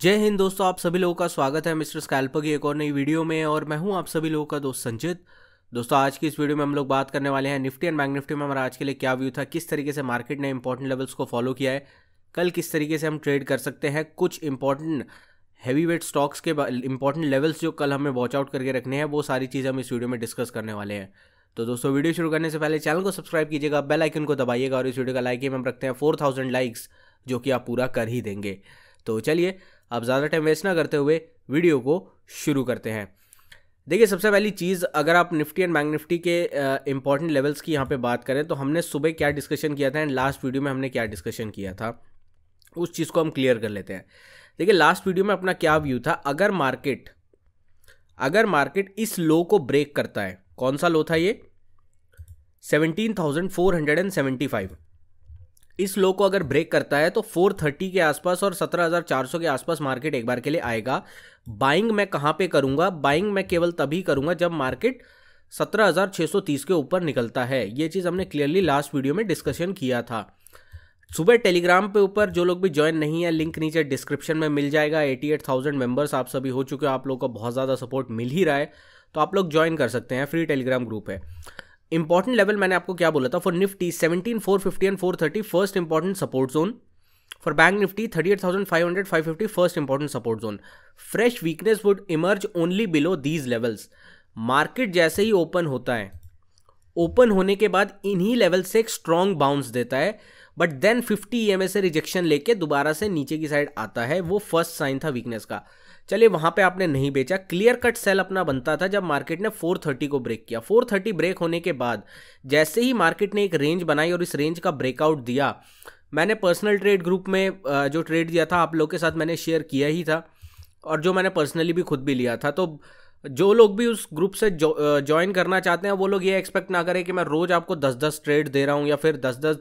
जय हिंद दोस्तों आप सभी लोगों का स्वागत है मिस्टर स्कैल्पर की एक और नई वीडियो में और मैं हूं आप सभी लोगों का दोस्त संचित दोस्तों आज की इस वीडियो में हम लोग बात करने वाले हैं निफ्टी एंड बैंक निफ्टी में हमारा आज के लिए क्या व्यू था किस तरीके से मार्केट ने इंपॉर्टेंट लेवल्स को फॉलो किया है कल किस तरीके से हम ट्रेड कर सकते हैं कुछ इंपॉर्टेंट हैवी वेट स्टॉक्स के इंपॉर्टेंट लेवल्स जो कल हमें वॉच आउट करके रखने हैं वो सारी चीज़ हम इस वीडियो में डिस्कस करने वाले हैं तो दोस्तों वीडियो शुरू करने से पहले चैनल को सब्सक्राइब कीजिएगा बेल आइकन को दबाइएगा और इस वीडियो का लाइक हम रखते हैं फोर लाइक्स जो कि आप पूरा कर ही देंगे तो चलिए आप ज़्यादा टाइम वेस्ट ना करते हुए वीडियो को शुरू करते हैं देखिए सबसे पहली चीज़ अगर आप निफ्टी एंड बैंक निफ्टी के इंपॉर्टेंट लेवल्स की यहाँ पे बात करें तो हमने सुबह क्या डिस्कशन किया था एंड लास्ट वीडियो में हमने क्या डिस्कशन किया था उस चीज़ को हम क्लियर कर लेते हैं देखिए लास्ट वीडियो में अपना क्या व्यू था अगर मार्केट अगर मार्केट इस लो को ब्रेक करता है कौन सा लो था ये seventeen thousand four hundred and seventy five इस लो को अगर ब्रेक करता है तो 430 के आसपास और 17,400 के आसपास मार्केट एक बार के लिए आएगा बाइंग मैं कहाँ पे करूँगा बाइंग मैं केवल तभी करूँगा जब मार्केट 17,630 के ऊपर निकलता है ये चीज़ हमने क्लियरली लास्ट वीडियो में डिस्कशन किया था सुबह टेलीग्राम पे ऊपर जो लोग भी ज्वाइन नहीं है लिंक नीचे डिस्क्रिप्शन में मिल जाएगा 88,000 मेंबर्स आप सभी हो चुके हो आप लोग का बहुत ज़्यादा सपोर्ट मिल ही रहा है तो आप लोग ज्वाइन कर सकते हैं फ्री टेलीग्राम ग्रुप है इंपॉर्टेंट लेवल मैंने आपको क्या बोला था for Nifty seventeen four fifty and four thirty first important support zone for bank Nifty thirty eight thousand five hundred five fifty first important support zone fresh weakness would emerge only below these levels market जैसे ही open होता है open होने के बाद इन्हीं level से एक स्ट्रॉन्ग बाउंस देता है but then fifty E M से रिजेक्शन लेके दोबारा से नीचे की साइड आता है वो फर्स्ट साइन था वीकनेस का चलिए वहां पे आपने नहीं बेचा क्लियर कट सेल अपना बनता था जब मार्केट ने 430 को ब्रेक किया 430 ब्रेक होने के बाद जैसे ही मार्केट ने एक रेंज बनाई और इस रेंज का ब्रेकआउट दिया मैंने पर्सनल ट्रेड ग्रुप में जो ट्रेड दिया था आप लोग के साथ मैंने शेयर किया ही था और जो मैंने पर्सनली भी खुद भी लिया था तो जो लोग भी उस ग्रुप से ज्वाइन करना चाहते हैं वो लोग ये एक्सपेक्ट ना करें कि मैं रोज़ आपको दस दस ट्रेड दे रहा हूँ या फिर दस दस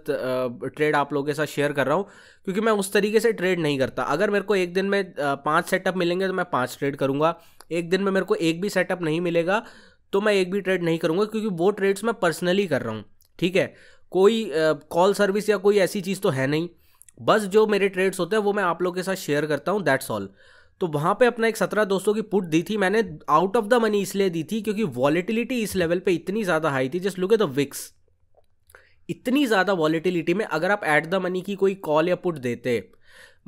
ट्रेड आप लोगों के साथ शेयर कर रहा हूँ क्योंकि मैं उस तरीके से ट्रेड नहीं करता अगर मेरे को एक दिन में पाँच सेटअप मिलेंगे तो मैं पाँच ट्रेड करूँगा एक दिन में मेरे को एक भी सेटअप नहीं मिलेगा तो मैं एक भी ट्रेड नहीं करूँगा क्योंकि वो ट्रेड्स मैं पर्सनली कर रहा हूँ ठीक है कोई कॉल सर्विस या कोई ऐसी चीज़ तो है नहीं बस जो मेरे ट्रेड्स होते हैं वो मैं आप लोगों के साथ शेयर करता हूँ दैट्स ऑल तो वहाँ पे अपना एक सत्रह दोस्तों की पुट दी थी मैंने आउट ऑफ द मनी इसलिए दी थी क्योंकि वॉलिटिलिटी इस लेवल पे इतनी ज़्यादा हाई थी just look at the VIX इतनी ज़्यादा वॉलिटिलिटी में अगर आप एट द मनी की कोई कॉल या पुट देते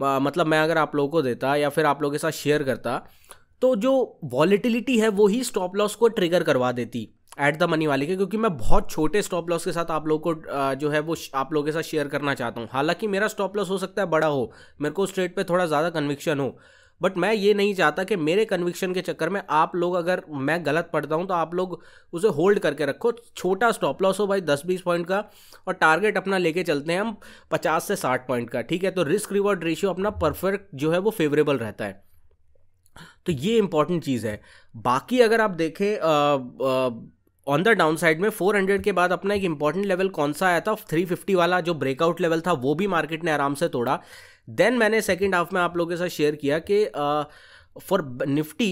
मतलब मैं अगर आप लोगों को देता या फिर आप लोगों के साथ शेयर करता तो जो वॉलिटिलिटी है वो ही स्टॉप लॉस को ट्रिगर करवा देती एट द मनी वाले के क्योंकि मैं बहुत छोटे स्टॉप लॉस के साथ आप लोगों को जो है वो आप लोगों के साथ शेयर करना चाहता हूँ हालांकि मेरा स्टॉप लॉस हो सकता है बड़ा हो मेरे को उस ट्रेड पे थोड़ा ज़्यादा कन्विक्शन हो बट मैं ये नहीं चाहता कि मेरे कन्विक्शन के चक्कर में आप लोग अगर मैं गलत पढ़ता हूँ तो आप लोग उसे होल्ड करके रखो छोटा स्टॉप लॉस हो भाई दस बीस पॉइंट का और टारगेट अपना लेके चलते हैं हम पचास से साठ पॉइंट का ठीक है तो रिस्क रिवॉर्ड रेशियो अपना परफेक्ट जो है वो फेवरेबल रहता है तो ये इंपॉर्टेंट चीज़ है बाकी अगर आप देखें ऑन द डाउन साइड में 400 के बाद अपना एक इंपॉर्टेंट लेवल कौन सा आया था 350 वाला जो ब्रेकआउट लेवल था वो भी मार्केट ने आराम से तोड़ा देन मैंने सेकेंड हाफ में आप लोगों के साथ शेयर किया कि फॉर uh, निफ्टी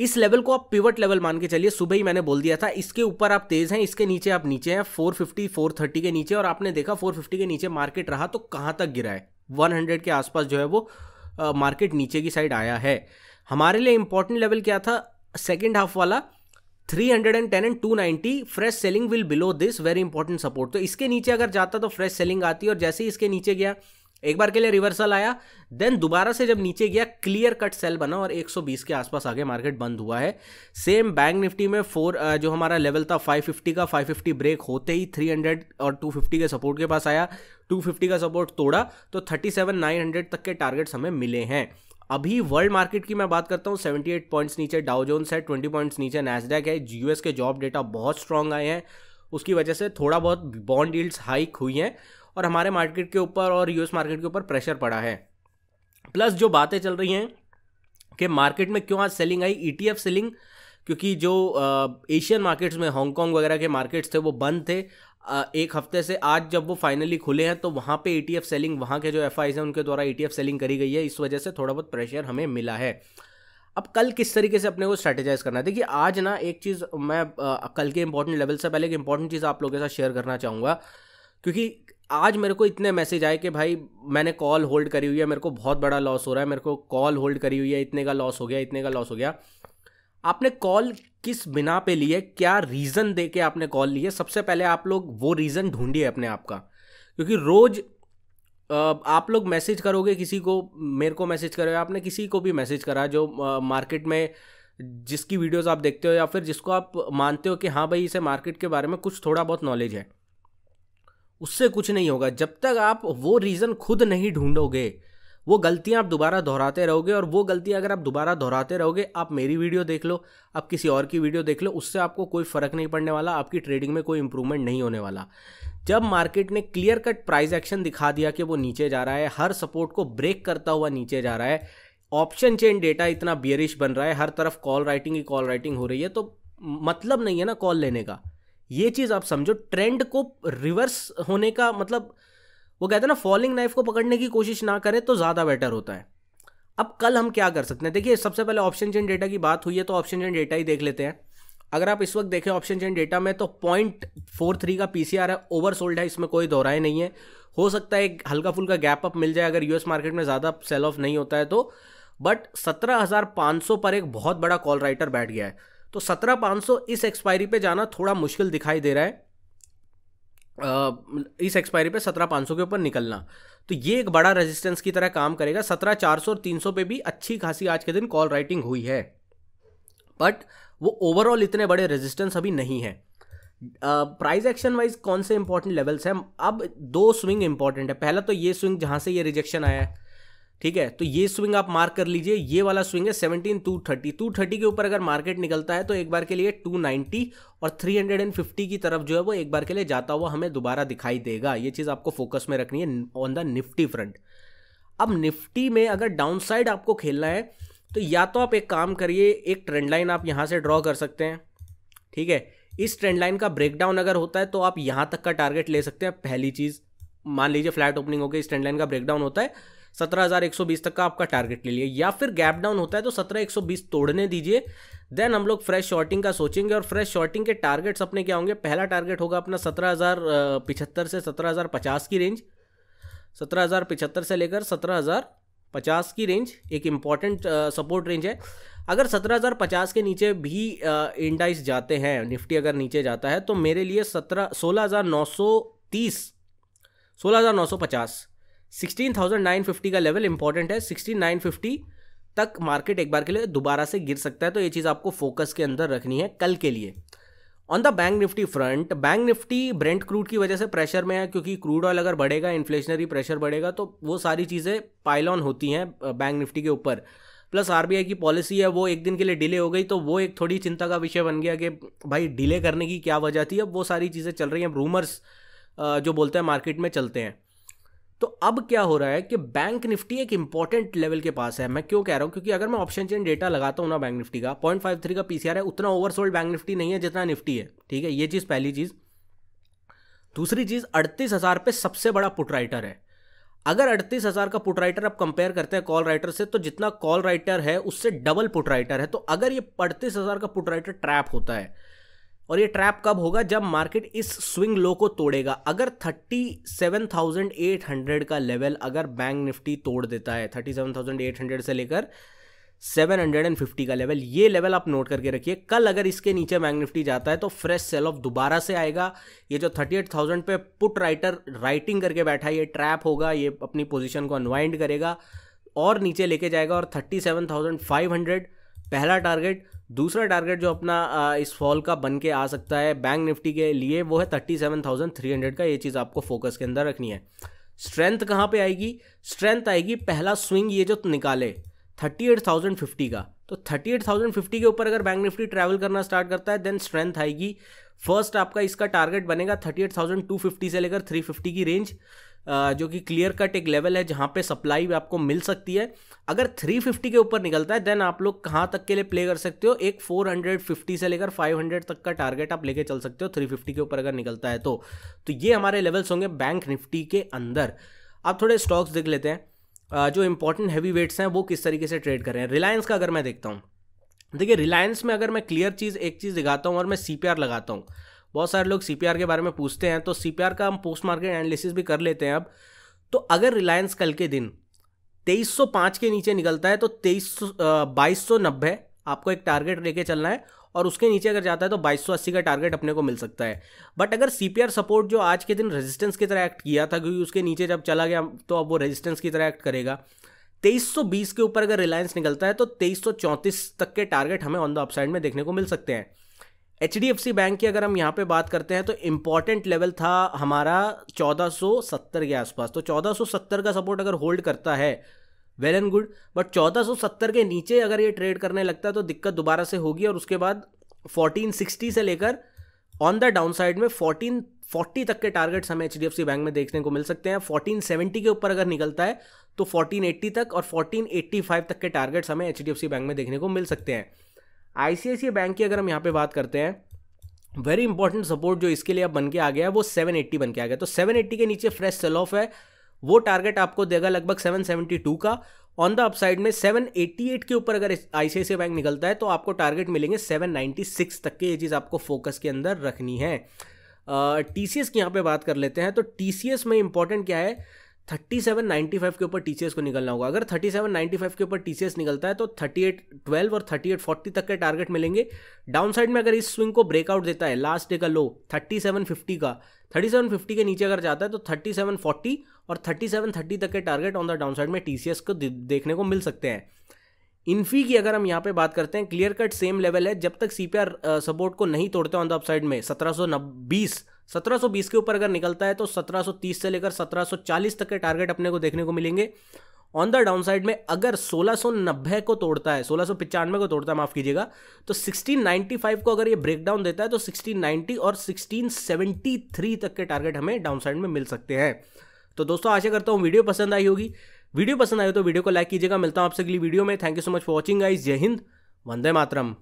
इस लेवल को आप पिवट लेवल मान के चलिए सुबह ही मैंने बोल दिया था इसके ऊपर आप तेज हैं इसके नीचे आप नीचे हैं 450 430 के नीचे और आपने देखा 450 के नीचे मार्केट रहा तो कहाँ तक गिरा है 100 के आसपास जो है वो मार्केट uh, नीचे की साइड आया है हमारे लिए इंपॉर्टेंट लेवल क्या था सेकेंड हाफ वाला 310 and 290 fresh selling will below this very important support तो इसके नीचे अगर जाता तो फ्रेश सेलिंग आती और जैसे ही इसके नीचे गया एक बार के लिए रिवर्सल आया देन दोबारा से जब नीचे गया क्लियर कट सेल बना और 120 के आसपास आगे मार्केट बंद हुआ है सेम बैंक निफ्टी में फोर जो हमारा लेवल था 550 का 550 ब्रेक होते ही 300 और 250 के सपोर्ट के पास आया 250 का सपोर्ट तोड़ा तो 37900 तक के टारगेट्स हमें मिले हैं अभी वर्ल्ड मार्केट की मैं बात करता हूँ 78 पॉइंट्स नीचे डाउ जोन्स है 20 पॉइंट्स नीचे नैसडेक है यूएस के जॉब डेटा बहुत स्ट्रांग आए हैं उसकी वजह से थोड़ा बहुत बॉन्ड डील्स हाइक हुई हैं और हमारे मार्केट के ऊपर और यूएस मार्केट के ऊपर प्रेशर पड़ा है प्लस जो बातें चल रही हैं कि मार्केट में क्यों आज सेलिंग आई ई e सेलिंग क्योंकि जो एशियन मार्केट्स में हांगकॉन्ग वगैरह के मार्केट्स थे वो बंद थे आ, एक हफ्ते से आज जब वो फाइनली खुले हैं तो वहाँ पे ई e सेलिंग वहाँ के जो एफ हैं उनके द्वारा ई e सेलिंग करी गई है इस वजह से थोड़ा बहुत प्रेशर हमें मिला है अब कल किस तरीके से अपने को स्ट्रेटेजाइज करना है देखिए आज ना एक चीज़ मैं आ, कल के इंपॉर्टेंट लेवल से पहले एक इंपॉर्टेंट चीज़ आप लोगों के साथ शेयर करना चाहूँगा क्योंकि आज मेरे को इतने मैसेज आए कि भाई मैंने कॉल होल्ड करी हुई है मेरे को बहुत बड़ा लॉस हो रहा है मेरे को कॉल होल्ड करी हुई है इतने का लॉस हो गया इतने का लॉस हो गया आपने कॉल किस बिना पे लिए क्या रीज़न दे के आपने कॉल ली है सबसे पहले आप लोग वो रीज़न ढूंढिए अपने आप का क्योंकि रोज़ आप लोग मैसेज करोगे किसी को मेरे को मैसेज करोगे आपने किसी को भी मैसेज करा जो मार्केट में जिसकी वीडियोस आप देखते हो या फिर जिसको आप मानते हो कि हाँ भाई इसे मार्केट के बारे में कुछ थोड़ा बहुत नॉलेज है उससे कुछ नहीं होगा जब तक आप वो रीज़न खुद नहीं ढूंढोगे वो गलतियाँ आप दोबारा दोहराते रहोगे और वो गलतियाँ अगर आप दोबारा दोहराते रहोगे आप मेरी वीडियो देख लो आप किसी और की वीडियो देख लो उससे आपको कोई फ़र्क नहीं पड़ने वाला आपकी ट्रेडिंग में कोई इंप्रूवमेंट नहीं होने वाला जब मार्केट ने क्लियर कट प्राइस एक्शन दिखा दिया कि वो नीचे जा रहा है हर सपोर्ट को ब्रेक करता हुआ नीचे जा रहा है ऑप्शन चेन डेटा इतना बियरिश बन रहा है हर तरफ कॉल राइटिंग ही कॉल राइटिंग हो रही है तो मतलब नहीं है ना कॉल लेने का ये चीज़ आप समझो ट्रेंड को रिवर्स होने का मतलब वो कहते हैं ना फॉलिंग नाइफ को पकड़ने की कोशिश ना करें तो ज़्यादा बेटर होता है अब कल हम क्या कर सकते हैं देखिए सबसे पहले ऑप्शन चेन डेटा की बात हुई है तो ऑप्शन चेन डेटा ही देख लेते हैं अगर आप इस वक्त देखें ऑप्शन चेन डेटा में तो पॉइंट फोर थ्री का पी है ओवर सोल्ड है इसमें कोई दोहराए नहीं है हो सकता है एक हल्का फुल्का गैप अप मिल जाए अगर यूएस मार्केट में ज़्यादा सेल ऑफ नहीं होता है तो बट सत्रह हज़ार सौ पर एक बहुत बड़ा कॉल राइटर बैठ गया है तो सत्रह पाँच सौ इस एक्सपायरी पे जाना थोड़ा मुश्किल दिखाई दे रहा है इस एक्सपायरी पे सत्रह पाँच सौ के ऊपर निकलना तो ये एक बड़ा रेजिस्टेंस की तरह काम करेगा सत्रह चार सौ और तीन सौ पे भी अच्छी खासी आज के दिन कॉल राइटिंग हुई है बट वो ओवरऑल इतने बड़े रेजिस्टेंस अभी नहीं है प्राइस एक्शन वाइज कौन से इंपॉर्टेंट लेवल्स हैं अब दो स्विंग इंपॉर्टेंट है पहला तो ये स्विंग जहाँ से ये रिजेक्शन आया है ठीक है तो ये स्विंग आप मार्क कर लीजिए ये वाला स्विंग है seventeen two thirty two thirty के ऊपर अगर मार्केट निकलता है तो एक बार के लिए टू नाइन्टी और थ्री हंड्रेड एंड फिफ्टी की तरफ जो है वो एक बार के लिए जाता हुआ हमें दोबारा दिखाई देगा ये चीज़ आपको फोकस में रखनी है ऑन द निफ्टी फ्रंट अब निफ्टी में अगर डाउन साइड आपको खेलना है तो या तो आप एक काम करिए एक ट्रेंड लाइन आप यहाँ से ड्रॉ कर सकते हैं ठीक है इस ट्रेंड लाइन का ब्रेकडाउन अगर होता है तो आप यहाँ तक का टारगेट ले सकते हैं पहली चीज़ मान लीजिए फ्लैट ओपनिंग होकर इस ट्रेंड लाइन का ब्रेकडाउन होता है सत्रह तक का आपका टारगेट ले लिए या फिर गैप डाउन होता है तो बीस तोड़ने दीजिए देन हम लोग फ्रेश शॉर्टिंग का सोचेंगे और फ्रेश शॉर्टिंग के टारगेट्स अपने क्या होंगे पहला टारगेट होगा अपना सत्रह से सत्रह की रेंज सत्रह से लेकर सत्रह की रेंज एक इम्पॉर्टेंट सपोर्ट रेंज है अगर सत्रह के नीचे भी इंडाइस जाते हैं निफ्टी अगर नीचे जाता है तो मेरे लिए सत्रह सोलह हज़ार नौ सौ तीस सोलह हज़ार नौ सौ पचास 16,950 का लेवल इंपॉर्टेंट है 16,950 तक मार्केट एक बार के लिए दोबारा से गिर सकता है तो ये चीज़ आपको फोकस के अंदर रखनी है कल के लिए on the bank Nifty front bank Nifty Brent crude की वजह से प्रेशर में है क्योंकि क्रूड ऑयल अगर बढ़ेगा इन्फ्लेशनरी प्रेशर बढ़ेगा तो वो सारी चीज़ें ऑन होती हैं बैंक निफ्टी के ऊपर प्लस आर की पॉलिसी है वो एक दिन के लिए डिले हो गई तो वो एक थोड़ी चिंता का विषय बन गया कि भाई डिले करने की क्या वजह थी अब वो सारी चीज़ें चल रही हैं रूमर्स जो बोलते हैं मार्केट में चलते हैं तो अब क्या हो रहा है कि बैंक निफ्टी एक इंपॉर्टेंट लेवल के पास है मैं क्यों कह रहा हूं क्योंकि अगर मैं ऑप्शन चेन डेटा लगाता हूं ना बैंक निफ्टी का पॉइंट फाइव थ्री का पीसीआर है उतना ओवरसोल्ड बैंक निफ्टी नहीं है जितना निफ्टी है ठीक है ये चीज़ पहली चीज़ दूसरी चीज़ अड़तीस हज़ार पे सबसे बड़ा पुट राइटर है अगर अड़तीस हज़ार का पुट राइटर आप कंपेयर करते हैं कॉल राइटर से तो जितना कॉल राइटर है उससे डबल पुट राइटर है तो अगर ये अड़तीस हज़ार का पुट राइटर ट्रैप होता है और ये ट्रैप कब होगा जब मार्केट इस स्विंग लो को तोड़ेगा अगर 37,800 का लेवल अगर बैंक निफ्टी तोड़ देता है 37,800 से लेकर 750 का लेवल ये लेवल आप नोट करके रखिए कल अगर इसके नीचे बैंक निफ्टी जाता है तो फ्रेश सेल ऑफ दोबारा से आएगा ये जो 38,000 पे पुट राइटर राइटिंग करके बैठा है ये ट्रैप होगा ये अपनी पोजिशन को अनवाइंड करेगा और नीचे लेके जाएगा और थर्टी पहला टारगेट दूसरा टारगेट जो अपना इस फॉल का बन के आ सकता है बैंक निफ्टी के लिए वो है thirty seven thousand three hundred का ये चीज़ आपको फोकस के अंदर रखनी है स्ट्रेंथ कहाँ पे आएगी स्ट्रेंथ आएगी पहला स्विंग ये जो निकाले थर्टी एट थाउजेंड फिफ्टी का तो थर्टी एट थाउजेंड फिफ्टी के ऊपर अगर बैंक निफ्टी ट्रैवल करना स्टार्ट करता है देन स्ट्रेंथ आएगी फर्स्ट आपका इसका टारगेट बनेगा thirty eight thousand two fifty से लेकर थ्री फिफ्टी की रेंज जो कि क्लियर कट एक लेवल है जहाँ पे सप्लाई भी आपको मिल सकती है अगर 350 के ऊपर निकलता है देन आप लोग कहाँ तक के लिए प्ले कर सकते हो एक 450 से लेकर 500 तक का टारगेट आप लेके चल सकते हो 350 के ऊपर अगर निकलता है तो तो ये हमारे लेवल्स होंगे बैंक निफ्टी के अंदर आप थोड़े स्टॉक्स देख लेते हैं जो इंपॉर्टेंट हैवी वेट्स हैं वो किस तरीके से ट्रेड कर रहे हैं रिलायंस का अगर मैं देखता हूँ देखिए रिलायंस में अगर मैं क्लियर चीज़ एक चीज़ दिखाता हूँ और मैं सी लगाता हूँ बहुत सारे लोग सी के बारे में पूछते हैं तो सी का हम पोस्ट मार्केट एनालिसिस भी कर लेते हैं अब तो अगर रिलायंस कल के दिन 2305 के नीचे निकलता है तो तेईस बाईस आपको एक टारगेट लेके चलना है और उसके नीचे अगर जाता है तो अस्सी का टारगेट अपने को मिल सकता है बट अगर सी सपोर्ट जो आज के दिन रेजिस्टेंस की तरह एक्ट किया था क्योंकि उसके नीचे जब चला गया तो अब वो रेजिस्टेंस की तरह एक्ट करेगा 2320 के ऊपर अगर रिलायंस निकलता है तो चौंतीस तक के टारगेट हमें ऑन द अपसाइड में देखने को मिल सकते हैं एच बैंक की अगर हम यहाँ पे बात करते हैं तो इम्पॉर्टेंट लेवल था हमारा 1470 के आसपास तो 1470 का सपोर्ट अगर होल्ड करता है वेल एंड गुड बट 1470 के नीचे अगर ये ट्रेड करने लगता है तो दिक्कत दोबारा से होगी और उसके बाद 1460 से लेकर ऑन द डाउन साइड में 1440 तक के टारगेट्स हमें एच बैंक में देखने को मिल सकते हैं 1470 के ऊपर अगर निकलता है तो 1480 तक और 1485 तक के टारगेट्स हमें एच बैंक में देखने को मिल सकते हैं आईसीआईसीआई बैंक की अगर हम यहाँ पे बात करते हैं वेरी इंपॉर्टेंट सपोर्ट जो इसके लिए अब बन के आ गया है वो 780 बन के आ गया तो 780 के नीचे फ्रेश सेल ऑफ है वो टारगेट आपको देगा लगभग 772 का ऑन द अपसाइड में 788 के ऊपर अगर आईसीआईसी बैंक निकलता है तो आपको टारगेट मिलेंगे 796 तक के ये चीज़ आपको फोकस के अंदर रखनी है टी सी की यहाँ पे बात कर लेते हैं तो टी में इंपॉर्टेंट क्या है थर्टी सेवन नाइन्टी फाइव के ऊपर टी को निकलना होगा अगर थर्टी सेवन नाइन्टी फाइव के ऊपर टी निकलता है तो थर्टी एट ट्वेल्व और थर्टी एट फोर्टी तक के टारगेट मिलेंगे डाउन साइड में अगर इस स्विंग को ब्रेकआउट देता है लास्ट डे का लो थर्टी सेवन फिफ्टी का थर्टी सेवन फिफ्टी के नीचे अगर जाता है तो थर्टी सेवन फोर्टी और थर्टी सेवन थर्टी तक के target on the down side में टीसीएस को देखने को मिल सकते हैं इन्फी की अगर हम यहाँ पे बात करते हैं क्लियर कट सेम लेवल है जब तक आर सपोर्ट uh, को नहीं तोड़ते ऑन द अपसाइड में सत्रह सौ 1720 के ऊपर अगर निकलता है तो 1730 से लेकर 1740 तक के टारगेट अपने को देखने को मिलेंगे ऑन द डाउन साइड में अगर 1690 को तोड़ता है सोलह को तोड़ता है माफ कीजिएगा तो 1695 को अगर ये डाउन देता है तो 1690 और 1673 तक के टारगेट हमें डाउन साइड में मिल सकते हैं तो दोस्तों आशा करता हूँ वीडियो पसंद आई होगी वीडियो पसंद आई हो तो वीडियो को लाइक कीजिएगा मिलता हूँ आपसे अगली वीडियो में thank you so much for watching guys जय हिंद वंदे मातरम